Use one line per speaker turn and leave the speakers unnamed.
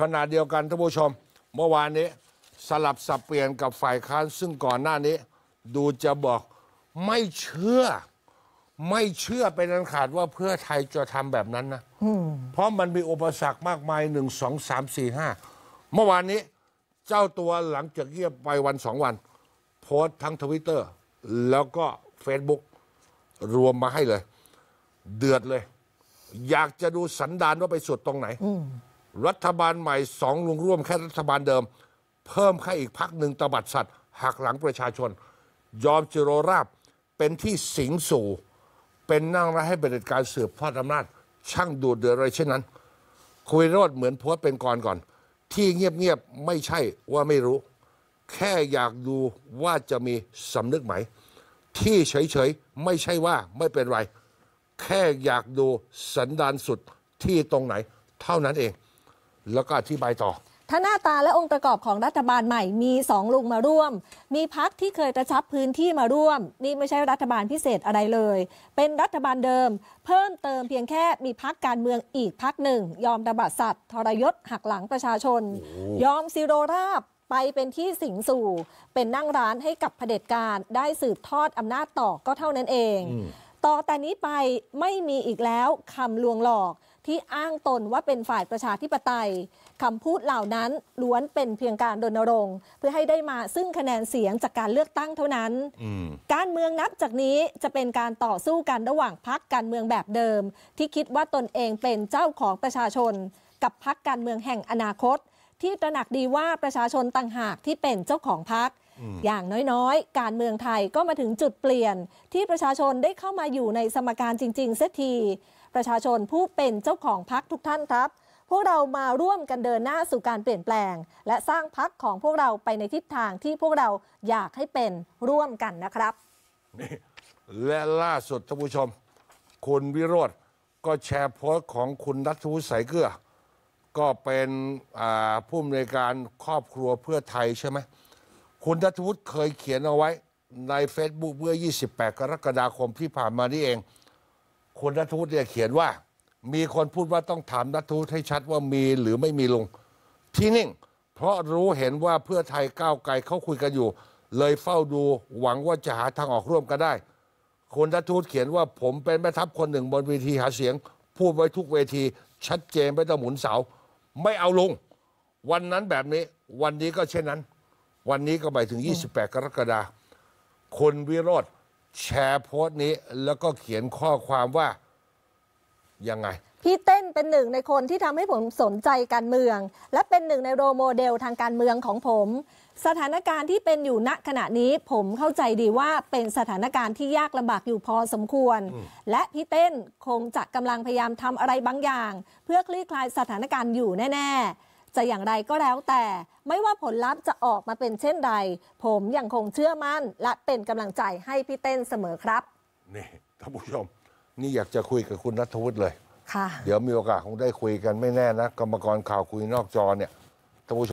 ขณะเดียวกันท่านผู้ชม เมื่อวานนี้ สลับสับเปลี่ยนกับฝ่ายค้านซึ่งก่อนหน้านี้ ดูจะบอกไม่เชื่อ ไม่เชื่อเป็นอันขาดว่าเพื่อไทยจะทำแบบนั้นนะเพราะมันมีอุปสรรคมากมายหนึ่งสองสามสี่ห้าเมื่อวานนี้ เจ้าตัวหลังจากเงียบไปวันสองวัน โพสต์ทั้งทวิตเตอร์แล้วก็เฟซบุ๊กรวมมาให้เลย เดือดเลย อยากจะดูสันดานว่าไปสุดตรงไหนรัฐบาลใหม่สองลุงร่วมแค่รัฐบาลเดิม เพิ่มให้อีกพักหนึ่งตบัดสัตว์หักหลังประชาชน ยอมจิโรราบเป็นที่สิงสู่ เป็นนั่งรับให้เริ็การสืบทอดอำนาจช่างดูดเดือดอะไรเช่นนั้น คุยรอดเหมือนพัวเป็นกรก่อน ที่เงียบเงียบไม่ใช่ว่าไม่รู้ แค่อยากดูว่าจะมีสำนึกไหม ที่เฉยเฉยไม่ใช่ว่าไม่เป็นไร แค่อยากดูสันดานสุดที่ตรงไหน เท่านั้นเองแล้วก็อธิบายต่อ
ถ้าหน้าตาและองค์ประกอบของรัฐบาลใหม่ มีสองลุงมาร่วม มีพักที่เคยกระชับพื้นที่มาร่วม นี่ไม่ใช่รัฐบาลพิเศษอะไรเลย เป็นรัฐบาลเดิม เพิ่มเติมเพียงแค่มีพักการเมืองอีกพักหนึ่ง ยอมระบาดสัตว์ ทรยศหักหลังประชาชน ยอมซีโรราบไปเป็นที่สิงสู่ เป็นนั่งร้านให้กับเผด็จการได้สืบทอด อำนาจต่อก็เท่านั้นเอง ต่อแต่นี้ไปไม่มีอีกแล้วคำลวงหลอกที่อ้างตนว่าเป็นฝ่ายประชาธิปไตยคำพูดเหล่านั้นล้วนเป็นเพียงการดนรงค์เพื่อให้ได้มาซึ่งคะแนนเสียงจากการเลือกตั้งเท่านั้น การเมืองนับจากนี้จะเป็นการต่อสู้กันระหว่างพักการเมืองแบบเดิม ที่คิดว่าตนเองเป็นเจ้าของประชาชน กับพักการเมืองแห่งอนาคต ที่ตระหนักดีว่าประชาชนต่างหากที่เป็นเจ้าของพักออย่างน้อยๆ การเมืองไทยก็มาถึงจุดเปลี่ยนที่ประชาชนได้เข้ามาอยู่ในสมการจริง ๆเสียทีประชาชนผู้เป็นเจ้าของพักทุกท่านครับ พวกเรามาร่วมกันเดินหน้าสู่การเปลี่ยนแปลง และสร้างพักของพวกเราไปในทิศทางที่พวกเราอยากให้เป็นร่วมกันนะครับ
และล่าสุดท่านผู้ชม คุณวิโรธก็แชร์โพสต์ของคุณนัทวุฒิสายเกลือก็เป็นผู้อำนวยการครอบครัวเพื่อไทยใช่ไหมคุณนัทวุฒิเคยเขียนเอาไว้ใน Facebook เมื่อ 28 กรกฎาคมที่ผ่านมานี่เองคุณรัฐทูตเนี่ยเขียนว่า มีคนพูดว่าต้องถามรัฐทูตให้ชัดว่ามีหรือไม่มีลุงที่นิ่ง เพราะรู้เห็นว่าเพื่อไทยก้าวไกลเขาคุยกันอยู่ เลยเฝ้าดูหวังว่าจะหาทางออกร่วมกันได้คุณรัฐทูตเขียนว่าผมเป็นแม่ทัพคนหนึ่งบนเวทีหาเสียง พูดไว้ทุกเวทีชัดเจนไม่ต้องหมุนเสาไม่เอาลุงวันนั้นแบบนี้ วันนี้ก็เช่นนั้น วันนี้ก็ไปถึง 28 กรกฎาคมคนวิโรธแชร์โพสต์นี้แล้วก็เขียนข้อความว่ายังไง
พี่เต้นเป็นหนึ่งในคนที่ทำให้ผมสนใจการเมือง และเป็นหนึ่งในโรโมเดลทางการเมืองของผม สถานการณ์ที่เป็นอยู่ณขณะนี้ผมเข้าใจดีว่าเป็นสถานการณ์ที่ยากลำบากอยู่พอสมควร และพี่เต้นคงจะกำลังพยายามทำอะไรบางอย่าง เพื่อคลี่คลายสถานการณ์อยู่แน่ ๆจะอย่างไรก็แล้วแต่ไม่ว่าผลลัพธ์จะออกมาเป็นเช่นใด ผมยังคงเชื่อมั่นและเป็นกำลังใจให้พี่เต้นเสมอครับ
นี่ท่านผู้ชม นี่อยากจะคุยกับคุณนัทวุฒิเลยค่ะ เดี๋ยวมีโอกาสคงได้คุยกันไม่แน่นะ กรรมกรข่าวคุยนอกจอเนี่ยท่านผู้ชม